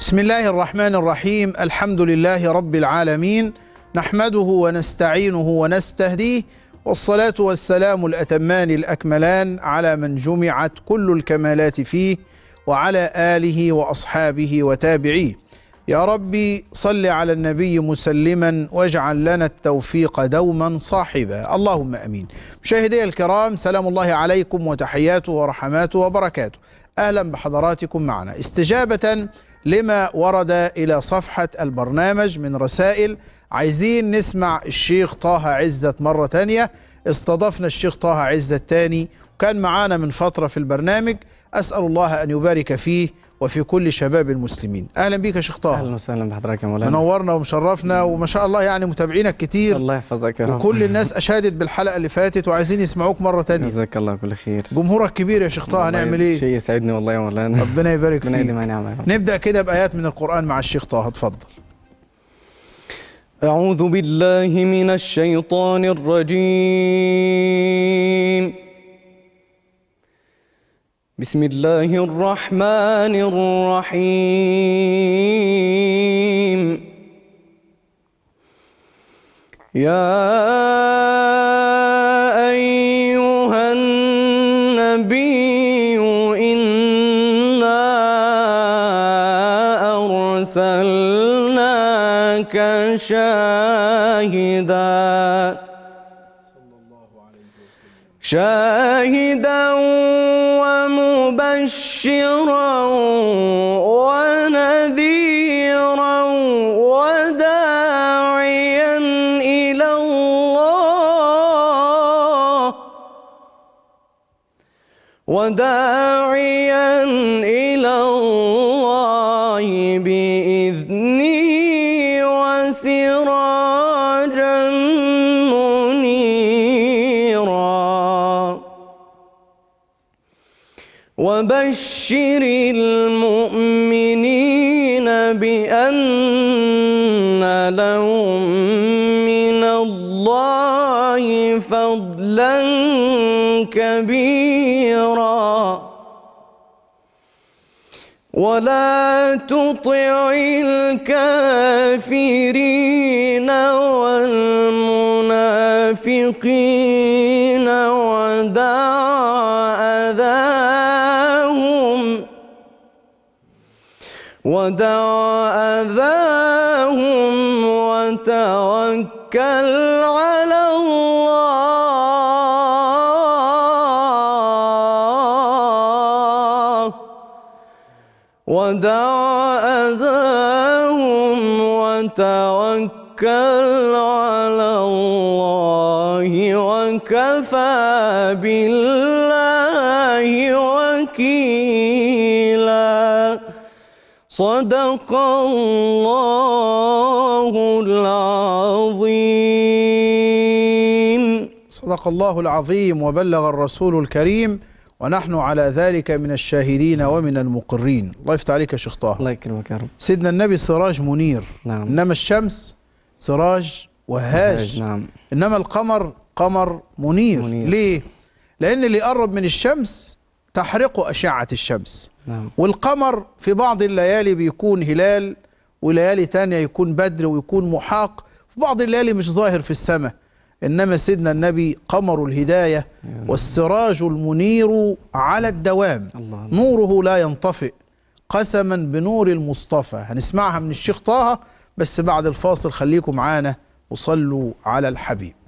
بسم الله الرحمن الرحيم الحمد لله رب العالمين نحمده ونستعينه ونستهديه والصلاة والسلام الأتمان الأكملان على من جمعت كل الكمالات فيه وعلى آله وأصحابه وتابعيه يا ربي صل على النبي مسلما واجعل لنا التوفيق دوما صاحبا اللهم امين مشاهدي الكرام سلام الله عليكم وتحياته ورحماته وبركاته اهلا بحضراتكم معنا استجابه لما ورد إلى صفحة البرنامج من رسائل عايزين نسمع الشيخ طه عزت مرة تانية استضفنا الشيخ طه عزت تاني وكان معانا من فترة في البرنامج أسأل الله أن يبارك فيه وفي كل شباب المسلمين اهلا بيك يا شيخ طه اهلا وسهلا بحضرتك يا مولانا منورنا ومشرفنا وما شاء الله يعني متابعينك كتير الله يحفظك يا رب وكل الناس اشادت بالحلقه اللي فاتت وعايزين يسمعوك مره ثانيه جزاك الله كل خير جمهورك كبير يا شيخ طه هنعمل ايه شيء يسعدني والله يا مولانا ربنا يبارك فيك ربنا نبدا كده بايات من القران مع الشيخ طه اتفضل أعوذ بالله من الشيطان الرجيم بسم الله الرحمن الرحيم يا أيها النبي إنا أرسلناك شاهدا شاهدا مبشرا ونذيرا وداعيا إلى الله وداعيا إلى الله بإذنه وسراجا وبشر المؤمنين بأن لهم من الله فضلا كبيرا ولا تطع الكافرين والمنافقين ودع ودعا أذاهم وتوكل على الله أذاهم وتوكل على الله وكفى بالله وكيلا صدق الله العظيم صدق الله العظيم وبلغ الرسول الكريم ونحن على ذلك من الشاهدين ومن المقرين الله يفتح عليك يا شيخ طه الله يكرمك يا رب سيدنا النبي سراج منير نعم انما الشمس سراج وهاج نعم انما القمر قمر منير, منير. ليه لان اللي يقرب من الشمس تحرق أشعة الشمس نعم. والقمر في بعض الليالي بيكون هلال وليالي تانية يكون بدر ويكون محاق في بعض الليالي مش ظاهر في السماء إنما سيدنا النبي قمر الهداية نعم. والسراج المنير على الدوام الله نوره لا ينطفئ قسما بنور المصطفى هنسمعها من الشيخ طه بس بعد الفاصل خليكم معانا وصلوا على الحبيب